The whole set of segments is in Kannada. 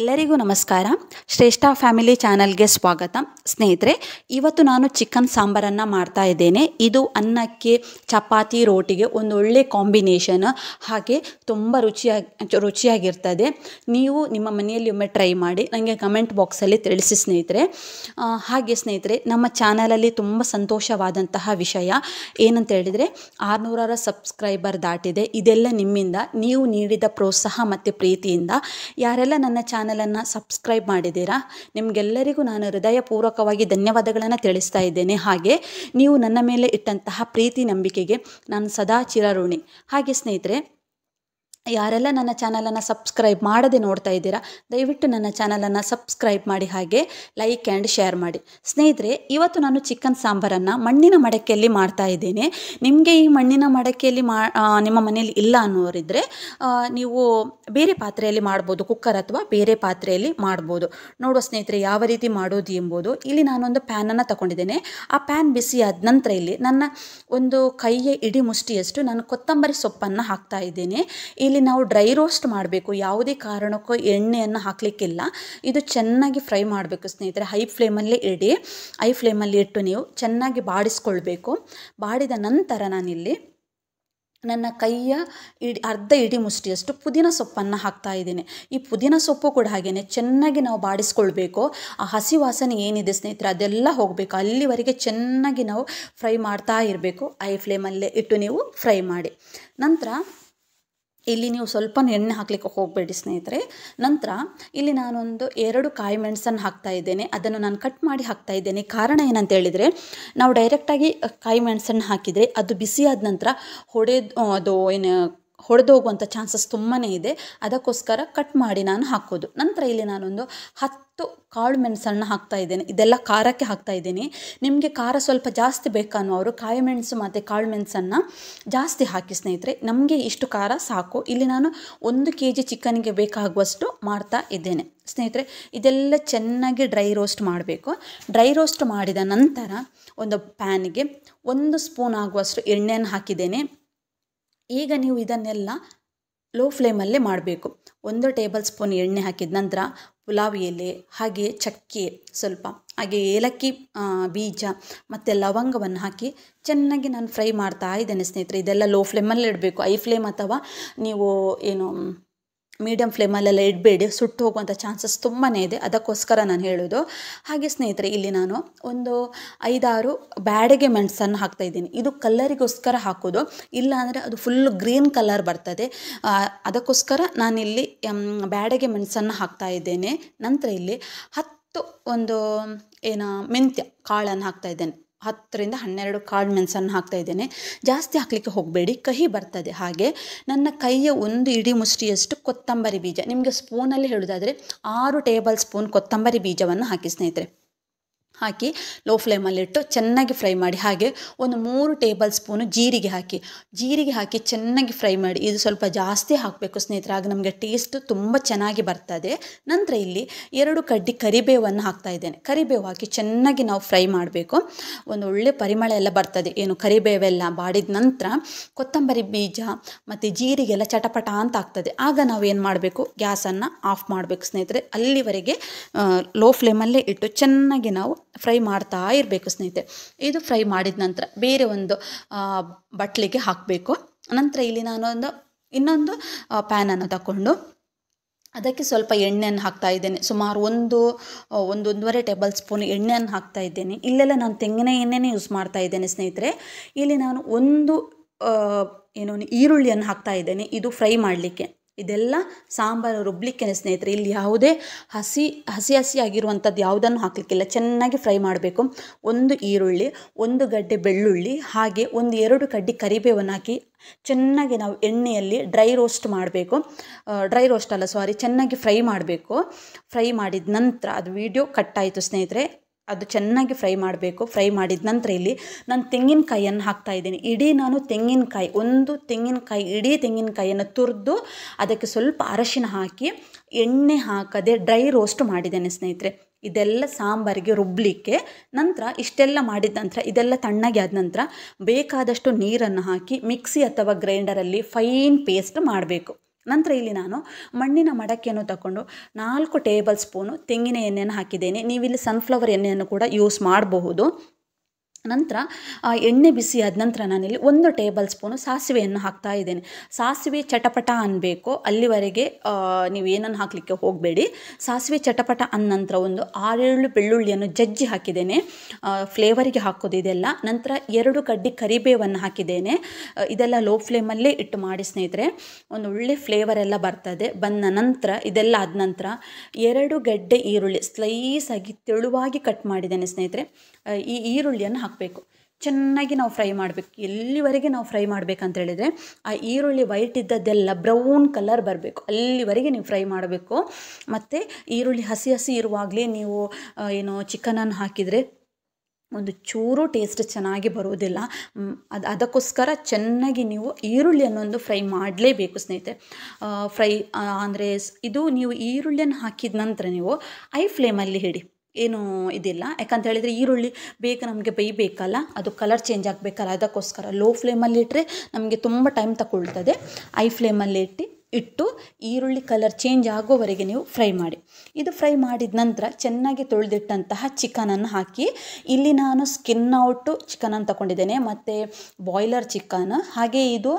ಎಲ್ಲರಿಗೂ ನಮಸ್ಕಾರ ಶ್ರೇಷ್ಠ ಫ್ಯಾಮಿಲಿ ಚಾನಲ್ಗೆ ಸ್ವಾಗತ ಸ್ನೇಹಿತರೆ ಇವತ್ತು ನಾನು ಚಿಕನ್ ಸಾಂಬಾರನ್ನು ಮಾಡ್ತಾ ಇದ್ದೇನೆ ಇದು ಅನ್ನಕ್ಕೆ ಚಪಾತಿ ರೋಟಿಗೆ ಒಂದು ಒಳ್ಳೆ ಕಾಂಬಿನೇಷನ್ ಹಾಗೆ ತುಂಬ ರುಚಿಯಾಗಿ ರುಚಿಯಾಗಿರ್ತದೆ ನೀವು ನಿಮ್ಮ ಮನೆಯಲ್ಲಿ ಒಮ್ಮೆ ಟ್ರೈ ಮಾಡಿ ನನಗೆ ಕಮೆಂಟ್ ಬಾಕ್ಸಲ್ಲಿ ತಿಳಿಸಿ ಸ್ನೇಹಿತರೆ ಹಾಗೆ ಸ್ನೇಹಿತರೆ ನಮ್ಮ ಚಾನಲಲ್ಲಿ ತುಂಬ ಸಂತೋಷವಾದಂತಹ ವಿಷಯ ಏನಂತ ಹೇಳಿದರೆ ಆರುನೂರರ ಸಬ್ಸ್ಕ್ರೈಬರ್ ದಾಟಿದೆ ಇದೆಲ್ಲ ನಿಮ್ಮಿಂದ ನೀವು ನೀಡಿದ ಪ್ರೋತ್ಸಾಹ ಮತ್ತು ಪ್ರೀತಿಯಿಂದ ಯಾರೆಲ್ಲ ನನ್ನ ಚಾನಲ್ ಚಾನಲನ್ನು ಸಬ್ಸ್ಕ್ರೈಬ್ ಮಾಡಿದ್ದೀರಾ ನಿಮಗೆಲ್ಲರಿಗೂ ನಾನು ಹೃದಯಪೂರ್ವಕವಾಗಿ ಧನ್ಯವಾದಗಳನ್ನು ತಿಳಿಸ್ತಾ ಇದ್ದೇನೆ ಹಾಗೆ ನೀವು ನನ್ನ ಮೇಲೆ ಇಟ್ಟಂತಹ ಪ್ರೀತಿ ನಂಬಿಕೆಗೆ ನಾನು ಸದಾ ಚಿರಋಣಿ ಹಾಗೆ ಸ್ನೇಹಿತರೆ ಯಾರೆಲ್ಲ ನನ್ನ ಚಾನಲನ್ನು ಸಬ್ಸ್ಕ್ರೈಬ್ ಮಾಡದೆ ನೋಡ್ತಾ ಇದ್ದೀರಾ ದಯವಿಟ್ಟು ನನ್ನ ಚಾನಲನ್ನು ಸಬ್ಸ್ಕ್ರೈಬ್ ಮಾಡಿ ಹಾಗೆ ಲೈಕ್ ಆ್ಯಂಡ್ ಶೇರ್ ಮಾಡಿ ಸ್ನೇಹಿತರೆ ಇವತ್ತು ನಾನು ಚಿಕನ್ ಸಾಂಬಾರನ್ನು ಮಣ್ಣಿನ ಮಡಕೆಯಲ್ಲಿ ಮಾಡ್ತಾ ಇದ್ದೇನೆ ನಿಮಗೆ ಈ ಮಣ್ಣಿನ ಮಡಕೆಯಲ್ಲಿ ಮಾ ನಿಮ್ಮ ಮನೆಯಲ್ಲಿ ಇಲ್ಲ ಅನ್ನೋರಿದ್ದರೆ ನೀವು ಬೇರೆ ಪಾತ್ರೆಯಲ್ಲಿ ಮಾಡ್ಬೋದು ಕುಕ್ಕರ್ ಅಥವಾ ಬೇರೆ ಪಾತ್ರೆಯಲ್ಲಿ ಮಾಡ್ಬೋದು ನೋಡುವ ಸ್ನೇಹಿತರೆ ಯಾವ ರೀತಿ ಮಾಡೋದು ಎಂಬುದು ಇಲ್ಲಿ ನಾನೊಂದು ಪ್ಯಾನನ್ನು ತಗೊಂಡಿದ್ದೇನೆ ಆ ಪ್ಯಾನ್ ಬಿಸಿ ಆದ ನಂತರ ಇಲ್ಲಿ ನನ್ನ ಒಂದು ಕೈಯ ಇಡಿ ಮುಷ್ಟಿಯಷ್ಟು ನಾನು ಕೊತ್ತಂಬರಿ ಸೊಪ್ಪನ್ನು ಹಾಕ್ತಾ ಇದ್ದೇನೆ ಇಲ್ಲಿ ಇಲ್ಲಿ ನಾವು ಡ್ರೈ ರೋಸ್ಟ್ ಮಾಡಬೇಕು ಯಾವುದೇ ಕಾರಣಕ್ಕೂ ಎಣ್ಣೆಯನ್ನು ಹಾಕಲಿಕ್ಕಿಲ್ಲ ಇದು ಚೆನ್ನಾಗಿ ಫ್ರೈ ಮಾಡಬೇಕು ಸ್ನೇಹಿತರೆ ಹೈ ಫ್ಲೇಮಲ್ಲೇ ಇಡಿ ಹೈ ಫ್ಲೇಮಲ್ಲಿ ಇಟ್ಟು ನೀವು ಚೆನ್ನಾಗಿ ಬಾಡಿಸ್ಕೊಳ್ಬೇಕು ಬಾಡಿದ ನಂತರ ನಾನಿಲ್ಲಿ ನನ್ನ ಕೈಯ ಇಡಿ ಅರ್ಧ ಇಡಿ ಮುಷ್ಟಿಯಷ್ಟು ಪುದೀನ ಸೊಪ್ಪನ್ನು ಹಾಕ್ತಾ ಇದ್ದೀನಿ ಈ ಪುದೀನ ಸೊಪ್ಪು ಕೂಡ ಹಾಗೆಯೇ ಚೆನ್ನಾಗಿ ನಾವು ಬಾಡಿಸ್ಕೊಳ್ಬೇಕು ಆ ಹಸಿ ವಾಸನೆ ಏನಿದೆ ಸ್ನೇಹಿತರೆ ಅದೆಲ್ಲ ಹೋಗಬೇಕು ಅಲ್ಲಿವರೆಗೆ ಚೆನ್ನಾಗಿ ನಾವು ಫ್ರೈ ಮಾಡ್ತಾ ಇರಬೇಕು ಐ ಫ್ಲೇಮಲ್ಲೇ ಇಟ್ಟು ನೀವು ಫ್ರೈ ಮಾಡಿ ನಂತರ ಇಲ್ಲಿ ನೀವು ಸ್ವಲ್ಪ ಎಣ್ಣೆ ಹಾಕ್ಲಿಕ್ಕೆ ಹೋಗಬೇಡಿ ಸ್ನೇಹಿತರೆ ನಂತರ ಇಲ್ಲಿ ನಾನೊಂದು ಎರಡು ಕಾಯಿ ಮೆಣಸನ್ನು ಹಾಕ್ತಾ ಇದ್ದೇನೆ ಅದನ್ನು ನಾನು ಕಟ್ ಮಾಡಿ ಹಾಕ್ತಾ ಇದ್ದೇನೆ ಕಾರಣ ಏನಂತ ಹೇಳಿದರೆ ನಾವು ಡೈರೆಕ್ಟಾಗಿ ಕಾಯಿ ಮೆಣಸನ್ನು ಹಾಕಿದರೆ ಅದು ಬಿಸಿಯಾದ ನಂತರ ಹೊಡೆದು ಅದು ಏನು ಹೊಡೆದು ಹೋಗುವಂಥ ಚಾನ್ಸಸ್ ತುಂಬಾ ಇದೆ ಅದಕ್ಕೋಸ್ಕರ ಕಟ್ ಮಾಡಿ ನಾನು ಹಾಕೋದು ನಂತರ ಇಲ್ಲಿ ನಾನೊಂದು ಹತ್ತು ಕಾಳು ಮೆಣಸನ್ನು ಹಾಕ್ತಾ ಇದ್ದೇನೆ ಇದೆಲ್ಲ ಖಾರಕ್ಕೆ ಹಾಕ್ತಾ ಇದ್ದೀನಿ ನಿಮಗೆ ಖಾರ ಸ್ವಲ್ಪ ಜಾಸ್ತಿ ಬೇಕನ್ನುವರು ಕಾಯಿ ಮೆಣಸು ಮತ್ತು ಕಾಳು ಮೆಣಸನ್ನು ಜಾಸ್ತಿ ಹಾಕಿ ಸ್ನೇಹಿತರೆ ನಮಗೆ ಇಷ್ಟು ಖಾರ ಸಾಕು ಇಲ್ಲಿ ನಾನು ಒಂದು ಕೆ ಜಿ ಚಿಕನ್ಗೆ ಬೇಕಾಗುವಷ್ಟು ಮಾಡ್ತಾ ಇದ್ದೇನೆ ಸ್ನೇಹಿತರೆ ಇದೆಲ್ಲ ಚೆನ್ನಾಗಿ ಡ್ರೈ ರೋಸ್ಟ್ ಮಾಡಬೇಕು ಡ್ರೈ ರೋಸ್ಟ್ ಮಾಡಿದ ನಂತರ ಒಂದು ಪ್ಯಾನ್ಗೆ ಒಂದು ಸ್ಪೂನ್ ಆಗುವಷ್ಟು ಎಣ್ಣೆಯನ್ನು ಹಾಕಿದ್ದೇನೆ ಈಗ ನೀವು ಇದನ್ನೆಲ್ಲ ಲೋ ಫ್ಲೇಮಲ್ಲೇ ಮಾಡಬೇಕು ಒಂದು ಟೇಬಲ್ ಸ್ಪೂನ್ ಎಣ್ಣೆ ಹಾಕಿದ ನಂತರ ಪುಲಾವ್ ಎಲೆ ಹಾಗೆ ಚಕ್ಕೆ ಸ್ವಲ್ಪ ಹಾಗೆ ಏಲಕ್ಕಿ ಬೀಜ ಮತ್ತು ಲವಂಗವನ್ನು ಹಾಕಿ ಚೆನ್ನಾಗಿ ನಾನು ಫ್ರೈ ಮಾಡ್ತಾ ಇದ್ದೇನೆ ಸ್ನೇಹಿತರೆ ಇದೆಲ್ಲ ಲೋ ಫ್ಲೇಮಲ್ಲಿ ಇಡಬೇಕು ಐ ಫ್ಲೇಮ್ ಅಥವಾ ನೀವು ಏನು ಮೀಡಿಯಂ ಫ್ಲೇಮಲ್ಲೆಲ್ಲ ಇಡಬೇಡಿ ಸುಟ್ಟು ಹೋಗುವಂಥ ಚಾನ್ಸಸ್ ತುಂಬಾ ಇದೆ ಅದಕ್ಕೋಸ್ಕರ ನಾನು ಹೇಳೋದು ಹಾಗೆ ಸ್ನೇಹಿತರೆ ಇಲ್ಲಿ ನಾನು ಒಂದು ಐದಾರು ಬ್ಯಾಡಗೆ ಮೆಣಸನ್ನು ಹಾಕ್ತಾಯಿದ್ದೀನಿ ಇದು ಕಲ್ಲರಿಗೋಸ್ಕರ ಹಾಕೋದು ಇಲ್ಲ ಅಂದರೆ ಅದು ಫುಲ್ ಗ್ರೀನ್ ಕಲರ್ ಬರ್ತದೆ ಅದಕ್ಕೋಸ್ಕರ ನಾನಿಲ್ಲಿ ಬ್ಯಾಡಗೆ ಮೆಣಸನ್ನು ಹಾಕ್ತಾ ಇದ್ದೇನೆ ನಂತರ ಇಲ್ಲಿ ಹತ್ತು ಒಂದು ಏನು ಮೆಂತ್ಯ ಕಾಳನ್ನು ಹಾಕ್ತಾ ಇದ್ದೇನೆ ಹತ್ತರಿಂದ ಹನ್ನೆರಡು ಕಾಳು ಮೆಣಸನ್ನು ಹಾಕ್ತಾ ಇದ್ದೇನೆ ಜಾಸ್ತಿ ಹಾಕಲಿಕ್ಕೆ ಹೋಗಬೇಡಿ ಕಹಿ ಬರ್ತದೆ ಹಾಗೆ ನನ್ನ ಕೈಯ ಒಂದು ಇಡಿ ಮುಷ್ಟಿಯಷ್ಟು ಕೊತ್ತಂಬರಿ ಬೀಜ ನಿಮಗೆ ಸ್ಪೂನಲ್ಲಿ ಹೇಳೋದಾದರೆ ಆರು ಟೇಬಲ್ ಸ್ಪೂನ್ ಕೊತ್ತಂಬರಿ ಬೀಜವನ್ನು ಹಾಕಿ ಸ್ನೇಹಿತರೆ ಹಾಕಿ ಲೋ ಫ್ಲೇಮಲ್ಲಿಟ್ಟು ಚೆನ್ನಾಗಿ ಫ್ರೈ ಮಾಡಿ ಹಾಗೆ ಒಂದು ಮೂರು ಟೇಬಲ್ ಸ್ಪೂನು ಜೀರಿಗೆ ಹಾಕಿ ಜೀರಿಗೆ ಹಾಕಿ ಚೆನ್ನಾಗಿ ಫ್ರೈ ಮಾಡಿ ಇದು ಸ್ವಲ್ಪ ಜಾಸ್ತಿ ಹಾಕಬೇಕು ಸ್ನೇಹಿತರೆ ಆಗ ನಮಗೆ ಟೇಸ್ಟ್ ತುಂಬ ಚೆನ್ನಾಗಿ ಬರ್ತದೆ ನಂತರ ಇಲ್ಲಿ ಎರಡು ಕಡ್ಡಿ ಕರಿಬೇವನ್ನು ಹಾಕ್ತಾ ಇದ್ದೇನೆ ಕರಿಬೇವು ಹಾಕಿ ಚೆನ್ನಾಗಿ ನಾವು ಫ್ರೈ ಮಾಡಬೇಕು ಒಂದು ಒಳ್ಳೆ ಪರಿಮಳ ಎಲ್ಲ ಬರ್ತದೆ ಏನು ಕರಿಬೇವೆಲ್ಲ ಬಾಡಿದ ನಂತರ ಕೊತ್ತಂಬರಿ ಬೀಜ ಮತ್ತು ಜೀರಿಗೆಲ್ಲ ಚಟಪಟ ಅಂತ ಆಗ್ತದೆ ಆಗ ನಾವು ಏನು ಮಾಡಬೇಕು ಗ್ಯಾಸನ್ನು ಆಫ್ ಮಾಡಬೇಕು ಸ್ನೇಹಿತರೆ ಅಲ್ಲಿವರೆಗೆ ಲೋ ಫ್ಲೇಮಲ್ಲೇ ಇಟ್ಟು ಚೆನ್ನಾಗಿ ನಾವು ಫ್ರೈ ಮಾಡ್ತಾ ಇರಬೇಕು ಸ್ನೇಹಿತೆ ಇದು ಫ್ರೈ ಮಾಡಿದ ನಂತರ ಬೇರೆ ಒಂದು ಬಟ್ಲಿಗೆ ಹಾಕಬೇಕು ನಂತರ ಇಲ್ಲಿ ನಾನೊಂದು ಇನ್ನೊಂದು ಪ್ಯಾನನ್ನು ತಗೊಂಡು ಅದಕ್ಕೆ ಸ್ವಲ್ಪ ಎಣ್ಣೆಯನ್ನು ಹಾಕ್ತಾ ಇದ್ದೇನೆ ಸುಮಾರು ಒಂದು ಒಂದೊಂದೂವರೆ ಟೇಬಲ್ ಸ್ಪೂನ್ ಎಣ್ಣೆಯನ್ನು ಹಾಕ್ತಾ ಇದ್ದೇನೆ ಇಲ್ಲೆಲ್ಲ ನಾನು ತೆಂಗಿನ ಎಣ್ಣೆನೇ ಯೂಸ್ ಮಾಡ್ತಾ ಇದ್ದೇನೆ ಸ್ನೇಹಿತರೆ ಇಲ್ಲಿ ನಾನು ಒಂದು ಏನು ಈರುಳ್ಳಿಯನ್ನು ಹಾಕ್ತಾ ಇದ್ದೇನೆ ಇದು ಫ್ರೈ ಮಾಡಲಿಕ್ಕೆ ಇದೆಲ್ಲ ಸಾಂಬಾರು ರುಬ್ಬಲಿಕ್ಕೆ ಸ್ನೇಹಿತರೆ ಇಲ್ಲಿ ಯಾವುದೇ ಹಸಿ ಹಸಿ ಹಸಿಯಾಗಿರುವಂಥದ್ದು ಯಾವುದನ್ನು ಹಾಕಲಿಕ್ಕಿಲ್ಲ ಚೆನ್ನಾಗಿ ಫ್ರೈ ಮಾಡಬೇಕು ಒಂದು ಈರುಳ್ಳಿ ಒಂದು ಗಡ್ಡೆ ಬೆಳ್ಳುಳ್ಳಿ ಹಾಗೆ ಒಂದು ಎರಡು ಕಡ್ಡಿ ಕರಿಬೇವನ್ನು ಹಾಕಿ ಚೆನ್ನಾಗಿ ನಾವು ಎಣ್ಣೆಯಲ್ಲಿ ಡ್ರೈ ರೋಸ್ಟ್ ಮಾಡಬೇಕು ಡ್ರೈ ರೋಸ್ಟ್ ಅಲ್ಲ ಸಾರಿ ಚೆನ್ನಾಗಿ ಫ್ರೈ ಮಾಡಬೇಕು ಫ್ರೈ ಮಾಡಿದ ನಂತರ ಅದು ವಿಡಿಯೋ ಆಯಿತು ಸ್ನೇಹಿತರೆ ಅದು ಚೆನ್ನಾಗಿ ಫ್ರೈ ಮಾಡಬೇಕು ಫ್ರೈ ಮಾಡಿದ ನಂತರ ಇಲ್ಲಿ ನಾನು ತೆಂಗಿನಕಾಯಿಯನ್ನು ಹಾಕ್ತಾ ಇದ್ದೀನಿ ಇಡೀ ನಾನು ತೆಂಗಿನಕಾಯಿ ಒಂದು ತೆಂಗಿನಕಾಯಿ ಇಡೀ ತೆಂಗಿನಕಾಯಿಯನ್ನು ತುರಿದು ಅದಕ್ಕೆ ಸ್ವಲ್ಪ ಅರಶಿನ ಹಾಕಿ ಎಣ್ಣೆ ಹಾಕದೆ ಡ್ರೈ ರೋಸ್ಟ್ ಮಾಡಿದ್ದೇನೆ ಸ್ನೇಹಿತರೆ ಇದೆಲ್ಲ ಸಾಂಬಾರಿಗೆ ರುಬ್ಬಲಿಕ್ಕೆ ನಂತರ ಇಷ್ಟೆಲ್ಲ ಮಾಡಿದ ನಂತರ ಇದೆಲ್ಲ ತಣ್ಣಗೆ ಆದ ನಂತರ ಬೇಕಾದಷ್ಟು ನೀರನ್ನು ಹಾಕಿ ಮಿಕ್ಸಿ ಅಥವಾ ಗ್ರೈಂಡರಲ್ಲಿ ಫೈನ್ ಪೇಸ್ಟ್ ಮಾಡಬೇಕು ನಂತರ ಇಲ್ಲಿ ನಾನು ಮಣ್ಣಿನ ಮಡಕೆಯನ್ನು ತಗೊಂಡು ನಾಲ್ಕು ಟೇಬಲ್ ಸ್ಪೂನು ತೆಂಗಿನ ಎಣ್ಣೆಯನ್ನು ಹಾಕಿದ್ದೇನೆ ನೀವಿಲ್ಲಿ ಸನ್ಫ್ಲವರ್ ಎಣ್ಣೆಯನ್ನು ಕೂಡ ಯೂಸ್ ಮಾಡಬಹುದು ನಂತರ ಎಣ್ಣೆ ಬಿಸಿ ಆದ ನಂತರ ನಾನಿಲ್ಲಿ ಒಂದು ಟೇಬಲ್ ಸ್ಪೂನು ಸಾಸಿವೆಯನ್ನು ಹಾಕ್ತಾ ಇದ್ದೇನೆ ಸಾಸಿವೆ ಚಟಪಟ ಅನ್ನಬೇಕು ಅಲ್ಲಿವರೆಗೆ ನೀವು ಏನನ್ನು ಹಾಕಲಿಕ್ಕೆ ಹೋಗಬೇಡಿ ಸಾಸಿವೆ ಚಟಪಟ ಅಂದ ನಂತರ ಒಂದು ಆರೇಳು ಬೆಳ್ಳುಳ್ಳಿಯನ್ನು ಜಜ್ಜಿ ಹಾಕಿದ್ದೇನೆ ಫ್ಲೇವರಿಗೆ ಹಾಕೋದು ಇದೆಲ್ಲ ನಂತರ ಎರಡು ಕಡ್ಡಿ ಕರಿಬೇವನ್ನು ಹಾಕಿದ್ದೇನೆ ಇದೆಲ್ಲ ಲೋ ಫ್ಲೇಮಲ್ಲೇ ಇಟ್ಟು ಮಾಡಿ ಸ್ನೇಹಿತರೆ ಒಂದು ಒಳ್ಳೆ ಫ್ಲೇವರ್ ಎಲ್ಲ ಬರ್ತದೆ ಬಂದ ನಂತರ ಇದೆಲ್ಲ ಆದ ನಂತರ ಎರಡು ಗಡ್ಡೆ ಈರುಳ್ಳಿ ಸ್ಲೈಸಾಗಿ ತೆಳುವಾಗಿ ಕಟ್ ಮಾಡಿದ್ದೇನೆ ಸ್ನೇಹಿತರೆ ಈ ಈರುಳ್ಳಿಯನ್ನು ಹಾಕಿ ಹಾಕಬೇಕು ಚೆನ್ನಾಗಿ ನಾವು ಫ್ರೈ ಮಾಡಬೇಕು ಎಲ್ಲಿವರೆಗೆ ನಾವು ಫ್ರೈ ಮಾಡಬೇಕಂತ ಹೇಳಿದರೆ ಆ ಈರುಳ್ಳಿ ವೈಟ್ ಇದ್ದದ್ದೆಲ್ಲ ಬ್ರೌನ್ ಕಲರ್ ಬರಬೇಕು ಅಲ್ಲಿವರೆಗೆ ನೀವು ಫ್ರೈ ಮಾಡಬೇಕು ಮತ್ತು ಈರುಳ್ಳಿ ಹಸಿ ಹಸಿ ಇರುವಾಗಲೇ ನೀವು ಏನು ಚಿಕನನ್ನು ಹಾಕಿದರೆ ಒಂದು ಚೂರು ಟೇಸ್ಟ್ ಚೆನ್ನಾಗಿ ಬರುವುದಿಲ್ಲ ಅದು ಅದಕ್ಕೋಸ್ಕರ ಚೆನ್ನಾಗಿ ನೀವು ಒಂದು ಫ್ರೈ ಮಾಡಲೇಬೇಕು ಸ್ನೇಹಿತರೆ ಫ್ರೈ ಅಂದರೆ ಇದು ನೀವು ಈರುಳ್ಳಿಯನ್ನು ಹಾಕಿದ ನಂತರ ನೀವು ಐ ಫ್ಲೇಮಲ್ಲಿ ಹಿಡಿ ಏನೂ ಇದಿಲ್ಲ ಯಾಕಂತ ಹೇಳಿದರೆ ಈರುಳ್ಳಿ ಬೇಗ ನಮಗೆ ಬೇಯಬೇಕಲ್ಲ ಅದು ಕಲರ್ ಚೇಂಜ್ ಆಗಬೇಕಲ್ಲ ಅದಕ್ಕೋಸ್ಕರ ಲೋ ಫ್ಲೇಮಲ್ಲಿ ಇಟ್ಟರೆ ನಮಗೆ ತುಂಬ ಟೈಮ್ ತಗೊಳ್ತದೆ ಐ ಫ್ಲೇಮಲ್ಲಿ ಇಟ್ಟು ಇಟ್ಟು ಈರುಳ್ಳಿ ಕಲರ್ ಚೇಂಜ್ ಆಗೋವರೆಗೆ ನೀವು ಫ್ರೈ ಮಾಡಿ ಇದು ಫ್ರೈ ಮಾಡಿದ ನಂತರ ಚೆನ್ನಾಗಿ ತೊಳೆದಿಟ್ಟಂತಹ ಚಿಕನನ್ನು ಹಾಕಿ ಇಲ್ಲಿ ನಾನು ಸ್ಕಿನ್ ಔಟು ಚಿಕನನ್ನು ತಗೊಂಡಿದ್ದೇನೆ ಮತ್ತು ಬಾಯ್ಲರ್ ಚಿಕನ್ ಹಾಗೆ ಇದು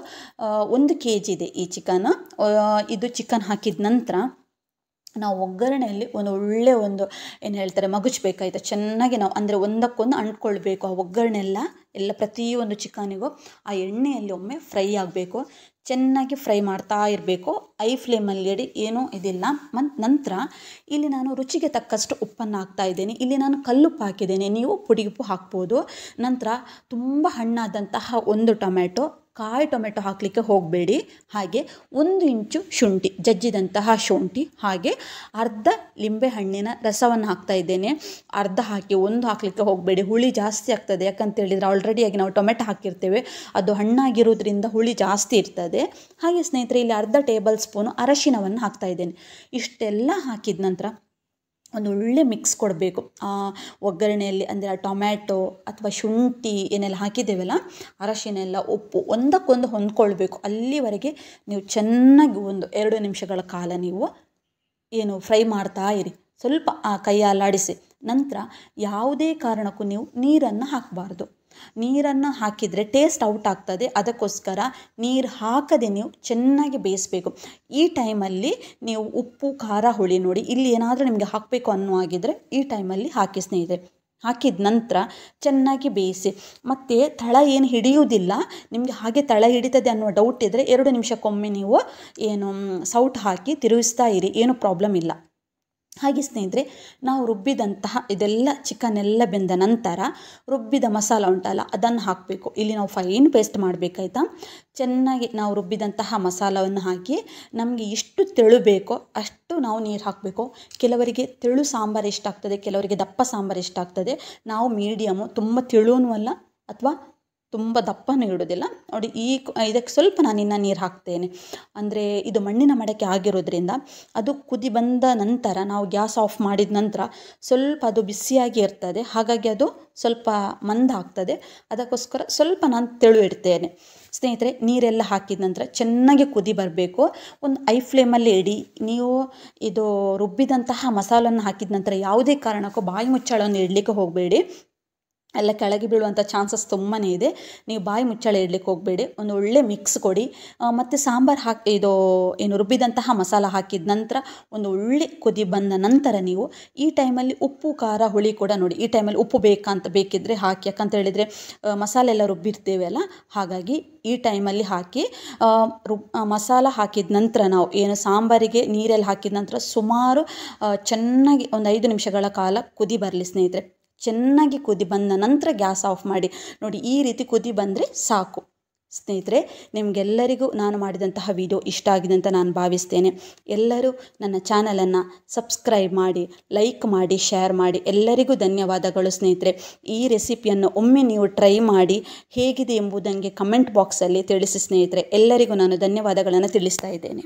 ಒಂದು ಕೆ ಜಿ ಇದೆ ಈ ಚಿಕನ್ ಇದು ಚಿಕನ್ ಹಾಕಿದ ನಂತರ ನಾವು ಒಗ್ಗರಣೆಯಲ್ಲಿ ಒಂದು ಒಳ್ಳೆಯ ಒಂದು ಏನು ಹೇಳ್ತಾರೆ ಮಗುಚ್ಬೇಕಾಯ್ತು ಚೆನ್ನಾಗಿ ನಾವು ಅಂದರೆ ಒಂದಕ್ಕೊಂದು ಅಂಟ್ಕೊಳ್ಬೇಕು ಆ ಒಗ್ಗರಣೆ ಎಲ್ಲ ಎಲ್ಲ ಪ್ರತಿಯೊಂದು ಚಿಕನಿಗೂ ಆ ಎಣ್ಣೆಯಲ್ಲಿ ಒಮ್ಮೆ ಫ್ರೈ ಆಗಬೇಕು ಚೆನ್ನಾಗಿ ಫ್ರೈ ಮಾಡ್ತಾ ಇರಬೇಕು ಐ ಫ್ಲೇಮಲ್ಲಿ ಇಡಿ ಏನೂ ಇದಿಲ್ಲ ಮತ್ತು ನಂತರ ಇಲ್ಲಿ ನಾನು ರುಚಿಗೆ ತಕ್ಕಷ್ಟು ಉಪ್ಪನ್ನು ಹಾಕ್ತಾ ಇದ್ದೇನೆ ಇಲ್ಲಿ ನಾನು ಕಲ್ಲುಪ್ಪು ಹಾಕಿದ್ದೇನೆ ನೀವು ಪುಡಿ ಉಪ್ಪು ಹಾಕ್ಬೋದು ನಂತರ ತುಂಬ ಹಣ್ಣಾದಂತಹ ಒಂದು ಟೊಮ್ಯಾಟೊ ಕಾಯಿ ಟೊಮೆಟೊ ಹಾಕಲಿಕ್ಕೆ ಹೋಗಬೇಡಿ ಹಾಗೆ ಒಂದು ಇಂಚು ಶುಂಠಿ ಜಜ್ಜಿದಂತಹ ಶುಂಠಿ ಹಾಗೆ ಅರ್ಧ ಲಿಂಬೆ ಹಣ್ಣಿನ ರಸವನ್ನು ಹಾಕ್ತಾ ಇದ್ದೇನೆ ಅರ್ಧ ಹಾಕಿ ಒಂದು ಹಾಕಲಿಕ್ಕೆ ಹೋಗಬೇಡಿ ಹುಳಿ ಜಾಸ್ತಿ ಆಗ್ತದೆ ಯಾಕಂತೇಳಿದರೆ ಆಲ್ರೆಡಿಯಾಗಿ ನಾವು ಟೊಮೆಟೊ ಹಾಕಿರ್ತೇವೆ ಅದು ಹಣ್ಣಾಗಿರೋದ್ರಿಂದ ಹುಳಿ ಜಾಸ್ತಿ ಇರ್ತದೆ ಹಾಗೆ ಸ್ನೇಹಿತರೆ ಇಲ್ಲಿ ಅರ್ಧ ಟೇಬಲ್ ಸ್ಪೂನು ಅರಶಿನವನ್ನು ಹಾಕ್ತಾ ಇದ್ದೇನೆ ಇಷ್ಟೆಲ್ಲ ಹಾಕಿದ ನಂತರ ಒಂದು ಒಳ್ಳೆ ಮಿಕ್ಸ್ ಕೊಡಬೇಕು ಆ ಒಗ್ಗರಣೆಯಲ್ಲಿ ಅಂದರೆ ಆ ಟೊಮ್ಯಾಟೊ ಅಥವಾ ಶುಂಠಿ ಏನೆಲ್ಲ ಹಾಕಿದ್ದೇವಲ್ಲ ಅರಶಿನೆಲ್ಲ ಉಪ್ಪು ಒಂದಕ್ಕೊಂದು ಹೊಂದ್ಕೊಳ್ಬೇಕು ಅಲ್ಲಿವರೆಗೆ ನೀವು ಚೆನ್ನಾಗಿ ಒಂದು ಎರಡು ನಿಮಿಷಗಳ ಕಾಲ ನೀವು ಏನು ಫ್ರೈ ಮಾಡ್ತಾ ಇರಿ ಸ್ವಲ್ಪ ಆ ಕೈ ಅಲ್ಲಾಡಿಸಿ ನಂತರ ಯಾವುದೇ ಕಾರಣಕ್ಕೂ ನೀವು ನೀರನ್ನು ಹಾಕಬಾರ್ದು ನೀರನ್ನು ಹಾಕಿದರೆ ಟೇಸ್ಟ್ ಔಟ್ ಆಗ್ತದೆ ಅದಕ್ಕೋಸ್ಕರ ನೀರು ಹಾಕದೆ ನೀವು ಚೆನ್ನಾಗಿ ಬೇಯಿಸಬೇಕು ಈ ಟೈಮಲ್ಲಿ ನೀವು ಉಪ್ಪು ಖಾರ ಹುಳಿ ನೋಡಿ ಇಲ್ಲಿ ಏನಾದರೂ ನಿಮಗೆ ಹಾಕಬೇಕು ಅನ್ನೋ ಆಗಿದರೆ ಈ ಟೈಮಲ್ಲಿ ಹಾಕಿ ಸ್ನೇಹಿತರೆ ಹಾಕಿದ ನಂತರ ಚೆನ್ನಾಗಿ ಬೇಯಿಸಿ ಮತ್ತು ತಳ ಏನು ಹಿಡಿಯುವುದಿಲ್ಲ ನಿಮಗೆ ಹಾಗೆ ತಳ ಹಿಡಿತದೆ ಅನ್ನೋ ಡೌಟ್ ಇದ್ದರೆ ಎರಡು ನಿಮಿಷಕ್ಕೊಮ್ಮೆ ನೀವು ಏನು ಸೌಟ್ ಹಾಕಿ ತಿರುಗಿಸ್ತಾ ಇರಿ ಏನೂ ಪ್ರಾಬ್ಲಮ್ ಇಲ್ಲ ಹಾಗೆ ಸ್ನೇಹಿತರೆ ನಾವು ರುಬ್ಬಿದಂತಹ ಇದೆಲ್ಲ ಚಿಕನ್ ಎಲ್ಲ ಬೆಂದ ನಂತರ ರುಬ್ಬಿದ ಮಸಾಲ ಉಂಟಲ್ಲ ಅದನ್ನು ಹಾಕಬೇಕು ಇಲ್ಲಿ ನಾವು ಫೈನ್ ಪೇಸ್ಟ್ ಮಾಡಬೇಕಾಯ್ತಾ ಚೆನ್ನಾಗಿ ನಾವು ರುಬ್ಬಿದಂತಹ ಮಸಾಲವನ್ನು ಹಾಕಿ ನಮಗೆ ಎಷ್ಟು ತೆಳು ಬೇಕೋ ಅಷ್ಟು ನಾವು ನೀರು ಹಾಕಬೇಕು ಕೆಲವರಿಗೆ ತೆಳು ಸಾಂಬಾರು ಇಷ್ಟ ಆಗ್ತದೆ ಕೆಲವರಿಗೆ ದಪ್ಪ ಸಾಂಬಾರು ಇಷ್ಟ ಆಗ್ತದೆ ನಾವು ಮೀಡಿಯಮು ತುಂಬ ತೆಳುವೂ ಅಲ್ಲ ಅಥವಾ ತುಂಬ ದಪ್ಪನೂ ಇಡೋದಿಲ್ಲ ನೋಡಿ ಈ ಇದಕ್ಕೆ ಸ್ವಲ್ಪ ನಾನು ಇನ್ನು ನೀರು ಹಾಕ್ತೇನೆ ಅಂದರೆ ಇದು ಮಣ್ಣಿನ ಮಡಕೆ ಆಗಿರೋದ್ರಿಂದ ಅದು ಕುದಿ ಬಂದ ನಂತರ ನಾವು ಗ್ಯಾಸ್ ಆಫ್ ಮಾಡಿದ ನಂತರ ಸ್ವಲ್ಪ ಅದು ಬಿಸಿಯಾಗಿ ಇರ್ತದೆ ಹಾಗಾಗಿ ಅದು ಸ್ವಲ್ಪ ಮಂದ ಆಗ್ತದೆ ಅದಕ್ಕೋಸ್ಕರ ಸ್ವಲ್ಪ ನಾನು ತೆಳು ಇಡ್ತೇನೆ ಸ್ನೇಹಿತರೆ ನೀರೆಲ್ಲ ಹಾಕಿದ ನಂತರ ಚೆನ್ನಾಗಿ ಕುದಿ ಬರಬೇಕು ಒಂದು ಐ ಫ್ಲೇಮಲ್ಲಿ ಇಡಿ ನೀವು ಇದು ರುಬ್ಬಿದಂತಹ ಮಸಾಲನ್ನು ಹಾಕಿದ ನಂತರ ಯಾವುದೇ ಕಾರಣಕ್ಕೂ ಬಾಯಿ ಮುಚ್ಚಳವನ್ನು ಇಡಲಿಕ್ಕೆ ಹೋಗಬೇಡಿ ಎಲ್ಲ ಕೆಳಗೆ ಬೀಳುವಂಥ ಚಾನ್ಸಸ್ ತುಂಬಾ ಇದೆ ನೀವು ಬಾಯಿ ಮುಚ್ಚಳ ಇಡ್ಲಿಕ್ಕೆ ಹೋಗಬೇಡಿ ಒಂದು ಒಳ್ಳೆ ಮಿಕ್ಸ್ ಕೊಡಿ ಮತ್ತು ಸಾಂಬಾರು ಹಾಕಿ ಇದು ಏನು ರುಬ್ಬಿದಂತಹ ಮಸಾಲ ಹಾಕಿದ ನಂತರ ಒಂದು ಒಳ್ಳೆ ಕುದಿ ಬಂದ ನಂತರ ನೀವು ಈ ಟೈಮಲ್ಲಿ ಉಪ್ಪು ಖಾರ ಹುಳಿ ಕೂಡ ನೋಡಿ ಈ ಟೈಮಲ್ಲಿ ಉಪ್ಪು ಬೇಕಂತ ಬೇಕಿದ್ದರೆ ಹಾಕಿ ಯಾಕಂತ ಹೇಳಿದರೆ ಮಸಾಲೆ ಎಲ್ಲ ರುಬ್ಬಿರ್ತೇವೆ ಅಲ್ಲ ಹಾಗಾಗಿ ಈ ಟೈಮಲ್ಲಿ ಹಾಕಿ ರುಬ್ ಮಸಾಲ ಹಾಕಿದ ನಂತರ ನಾವು ಏನು ಸಾಂಬಾರಿಗೆ ನೀರಲ್ಲಿ ಹಾಕಿದ ನಂತರ ಸುಮಾರು ಚೆನ್ನಾಗಿ ಒಂದು ಐದು ನಿಮಿಷಗಳ ಕಾಲ ಕುದಿ ಬರಲಿ ಸ್ನೇಹಿತರೆ ಚೆನ್ನಾಗಿ ಕುದಿ ಬಂದ ನಂತರ ಗ್ಯಾಸ್ ಆಫ್ ಮಾಡಿ ನೋಡಿ ಈ ರೀತಿ ಕುದಿ ಬಂದರೆ ಸಾಕು ಸ್ನೇಹಿತರೆ ನಿಮಗೆಲ್ಲರಿಗೂ ನಾನು ಮಾಡಿದಂತಹ ವಿಡಿಯೋ ಇಷ್ಟ ಆಗಿದೆ ಅಂತ ನಾನು ಭಾವಿಸ್ತೇನೆ ಎಲ್ಲರೂ ನನ್ನ ಚಾನಲನ್ನು ಸಬ್ಸ್ಕ್ರೈಬ್ ಮಾಡಿ ಲೈಕ್ ಮಾಡಿ ಶೇರ್ ಮಾಡಿ ಎಲ್ಲರಿಗೂ ಧನ್ಯವಾದಗಳು ಸ್ನೇಹಿತರೆ ಈ ರೆಸಿಪಿಯನ್ನು ಒಮ್ಮೆ ನೀವು ಟ್ರೈ ಮಾಡಿ ಹೇಗಿದೆ ಎಂಬುದಂಗೆ ಕಮೆಂಟ್ ಬಾಕ್ಸಲ್ಲಿ ತಿಳಿಸಿ ಸ್ನೇಹಿತರೆ ಎಲ್ಲರಿಗೂ ನಾನು ಧನ್ಯವಾದಗಳನ್ನು ತಿಳಿಸ್ತಾ ಇದ್ದೇನೆ